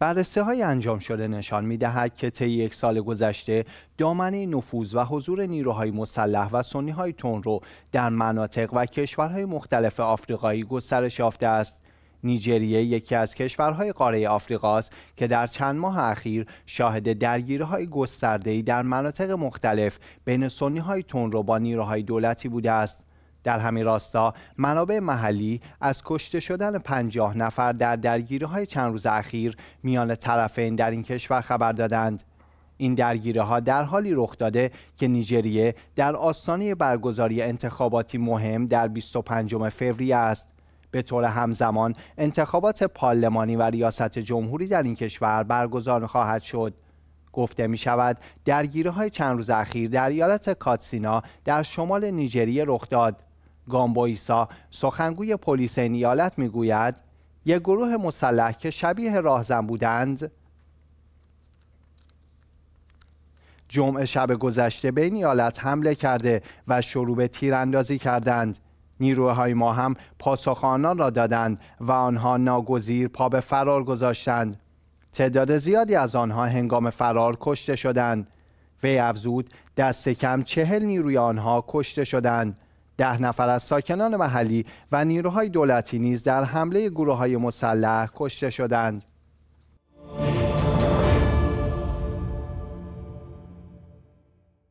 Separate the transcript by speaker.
Speaker 1: بررسی های انجام شده نشان می دهد که طی یک سال گذشته دامنه نفوذ و حضور نیروهای مسلح و سنی های تون رو در مناطق و کشورهای مختلف آفریقایی گسترش یافته است. نیجریه یکی از کشورهای قاره آفریقا است که در چند ماه اخیر شاهد درگیری‌های گسترده‌ای در مناطق مختلف بین سنی‌های تون رو با نیروهای دولتی بوده است. در همین راستا منابع محلی از کشته شدن پنجاه نفر در درگیری های چند روز اخیر میان طرفین در این کشور خبر دادند این درگیره ها در حالی رخ داده که نیجریه در آستانه برگزاری انتخاباتی مهم در 25 فوریه است به طور همزمان انتخابات پارلمانی و ریاست جمهوری در این کشور برگزار خواهد شد گفته می شود درگیره های چند روز اخیر در ایالت کاتسینا در شمال نیجریه رخ داد گامبویسا سخنگوی پلیس ایالت میگوید یک گروه مسلح که شبیه راهزن بودند جمعه شب گذشته به ایالت حمله کرده و شروع به تیراندازی کردند نیروهای ما هم پاسخ آنان را دادند و آنها ناگزیر پا به فرار گذاشتند تعداد زیادی از آنها هنگام فرار کشته شدند وی افزود دست کم چهل نیروی آنها کشته شدند ده نفر از ساکنان محلی و نیروهای دولتی نیز در حمله گروه های مسلح کشته شدند.